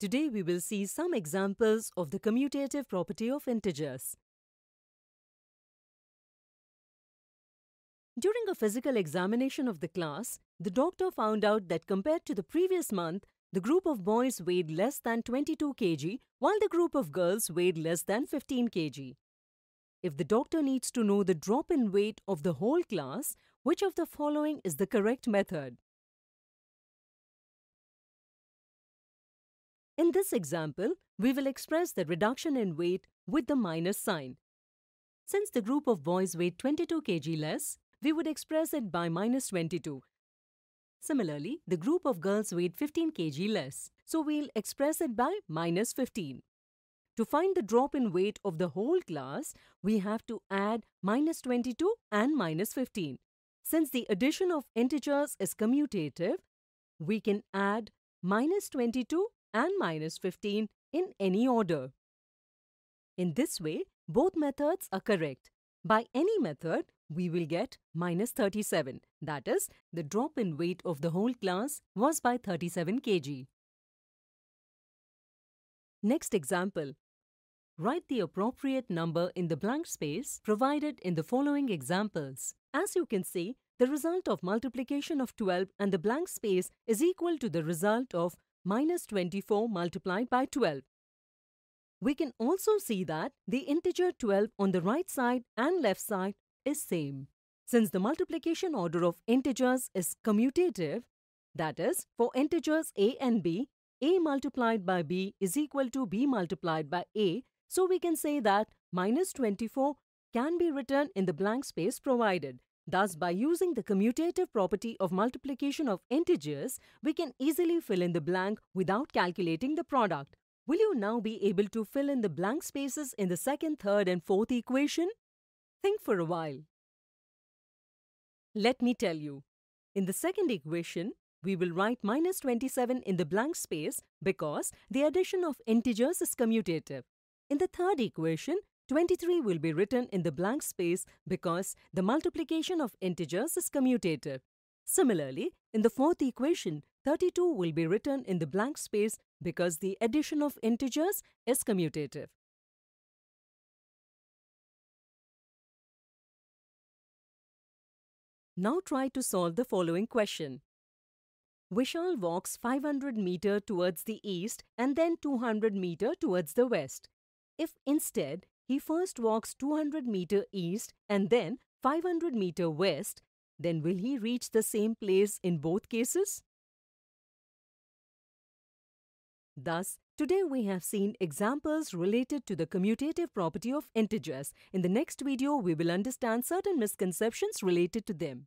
Today we will see some examples of the commutative property of integers. During a physical examination of the class, the doctor found out that compared to the previous month, the group of boys weighed less than 22 kg while the group of girls weighed less than 15 kg. If the doctor needs to know the drop in weight of the whole class, which of the following is the correct method? In this example, we will express the reduction in weight with the minus sign. Since the group of boys weighed 22 kg less, we would express it by minus 22. Similarly, the group of girls weighed 15 kg less, so we'll express it by minus 15. To find the drop in weight of the whole class, we have to add minus 22 and minus 15. Since the addition of integers is commutative, we can add minus 22 and minus 15 in any order. In this way, both methods are correct. By any method, we will get minus 37. That is, the drop in weight of the whole class was by 37 kg. Next example. Write the appropriate number in the blank space provided in the following examples. As you can see, the result of multiplication of 12 and the blank space is equal to the result of minus 24 multiplied by 12. We can also see that the integer 12 on the right side and left side is same. Since the multiplication order of integers is commutative, that is, for integers a and b, a multiplied by b is equal to b multiplied by a, so we can say that minus 24 can be written in the blank space provided Thus, by using the commutative property of multiplication of integers, we can easily fill in the blank without calculating the product. Will you now be able to fill in the blank spaces in the second, third and fourth equation? Think for a while. Let me tell you. In the second equation, we will write minus 27 in the blank space because the addition of integers is commutative. In the third equation, 23 will be written in the blank space because the multiplication of integers is commutative. Similarly, in the fourth equation, 32 will be written in the blank space because the addition of integers is commutative. Now try to solve the following question. Vishal walks 500 meter towards the east and then 200 meter towards the west. If instead he first walks 200 meter east and then 500 meter west, then will he reach the same place in both cases? Thus, today we have seen examples related to the commutative property of integers. In the next video, we will understand certain misconceptions related to them.